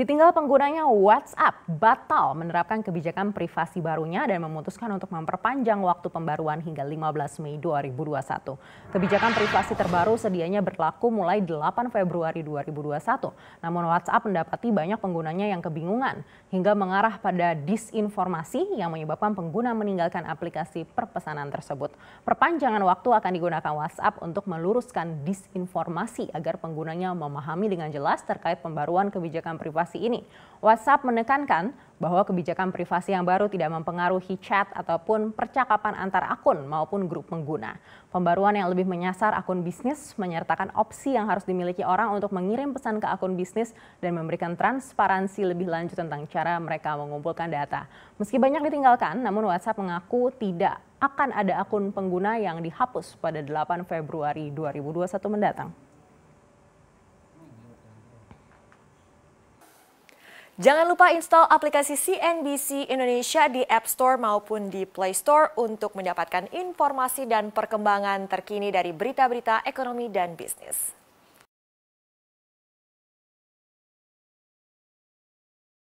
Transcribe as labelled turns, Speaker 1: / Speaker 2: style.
Speaker 1: Ditinggal penggunanya WhatsApp batal menerapkan kebijakan privasi barunya dan memutuskan untuk memperpanjang waktu pembaruan hingga 15 Mei 2021. Kebijakan privasi terbaru sedianya berlaku mulai 8 Februari 2021. Namun WhatsApp mendapati banyak penggunanya yang kebingungan hingga mengarah pada disinformasi yang menyebabkan pengguna meninggalkan aplikasi perpesanan tersebut. Perpanjangan waktu akan digunakan WhatsApp untuk meluruskan disinformasi agar penggunanya memahami dengan jelas terkait pembaruan kebijakan privasi privasi ini. WhatsApp menekankan bahwa kebijakan privasi yang baru tidak mempengaruhi chat ataupun percakapan antar akun maupun grup pengguna. Pembaruan yang lebih menyasar akun bisnis menyertakan opsi yang harus dimiliki orang untuk mengirim pesan ke akun bisnis dan memberikan transparansi lebih lanjut tentang cara mereka mengumpulkan data. Meski banyak ditinggalkan, namun WhatsApp mengaku tidak akan ada akun pengguna yang dihapus pada 8 Februari 2021 mendatang.
Speaker 2: Jangan lupa install aplikasi CNBC Indonesia di App Store maupun di Play Store untuk mendapatkan informasi dan perkembangan terkini dari berita-berita ekonomi dan bisnis.